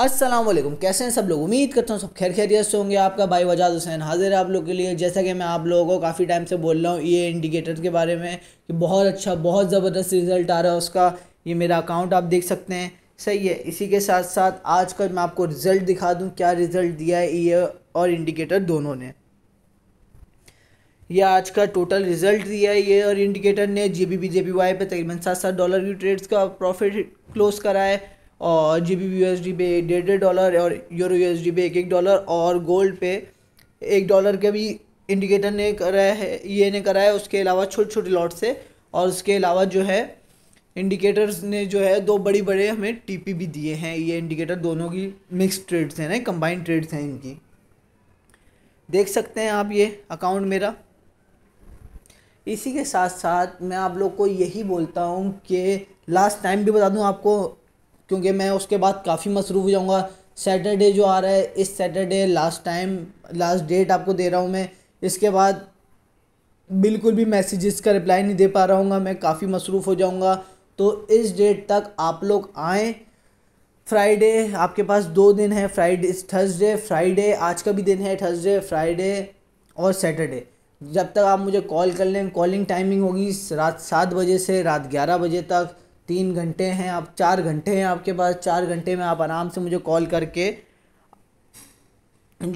अस्सलाम वालेकुम कैसे हैं सब लोग उम्मीद करता हूँ सब खैर खैरियत से होंगे आपका भाई वजाद हुसैन हाजिर है आप लोग के लिए जैसा कि मैं आप लोगों को काफ़ी टाइम से बोल रहा हूँ ये इंडिकेटर के बारे में कि बहुत अच्छा बहुत ज़बरदस्त रिज़ल्ट आ रहा है उसका ये मेरा अकाउंट आप देख सकते हैं सही है इसी के साथ साथ आज का मैं आपको रिज़ल्ट दिखा दूँ क्या रिज़ल्ट दिया है ये और इंडिकेटर दोनों ने यह आज का टोटल रिजल्ट दिया है ये और इंडिकेटर ने J B B J P Y पर तकरीबन सात सात डॉलर की ट्रेड्स का प्रॉफिट क्लोज करा है और G B U S D पे डेढ़ डेढ़ डॉलर और यूरो यू पे एक एक डॉलर और गोल्ड पे एक डॉलर का भी इंडिकेटर ने कराया है ये ने कराया उसके अलावा छोटे छोटे लॉट से और उसके अलावा जो है इंडिकेटर्स ने जो है दो बड़ी बड़े हमें टीपी भी दिए हैं ये इंडिकेटर दोनों की मिक्स ट्रेड्स हैं ना कंबाइंड ट्रेड्स हैं इनकी देख सकते हैं आप ये अकाउंट मेरा इसी के साथ साथ मैं आप लोग को यही बोलता हूँ कि लास्ट टाइम भी बता दूँ आपको क्योंकि मैं उसके बाद काफ़ी मसरूफ हो जाऊँगा सैटरडे जो आ रहा है इस Saturday last time last date आपको दे रहा हूँ मैं इसके बाद बिल्कुल भी मैसेजेस का रिप्लाई नहीं दे पा रहा हूँ मैं काफ़ी मसरूफ़ हो जाऊँगा तो इस डेट तक आप लोग आएँ फ्राइडे आपके पास दो दिन है फ्राइडे थर्सडे फ्राइडे आज का भी दिन है थर्सडे फ्राइडे और सैटरडे जब तक आप मुझे कॉल कर लें कॉलिंग टाइमिंग होगी रात सात बजे से रात ग्यारह बजे तक तीन घंटे हैं आप चार घंटे हैं आपके पास चार घंटे में आप आराम से मुझे कॉल करके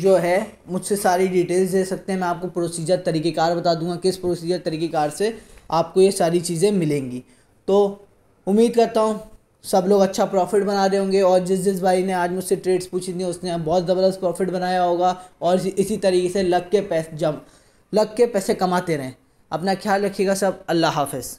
जो है मुझसे सारी डिटेल्स दे सकते हैं मैं आपको प्रोसीजर तरीक़ेकार बता दूंगा किस प्रोसीजर तरीक़ेकार से आपको ये सारी चीज़ें मिलेंगी तो उम्मीद करता हूँ सब लोग अच्छा प्रॉफिट बना रहे होंगे और जिस जिस भाई ने आज मुझसे ट्रेड्स पूछी थी उसने बहुत ज़बरदस्त प्रॉफिट बनाया होगा और इसी तरीके से लग के पैसे जम लग के पैसे कमाते रहें अपना ख्याल रखिएगा सब अल्लाह हाफिज़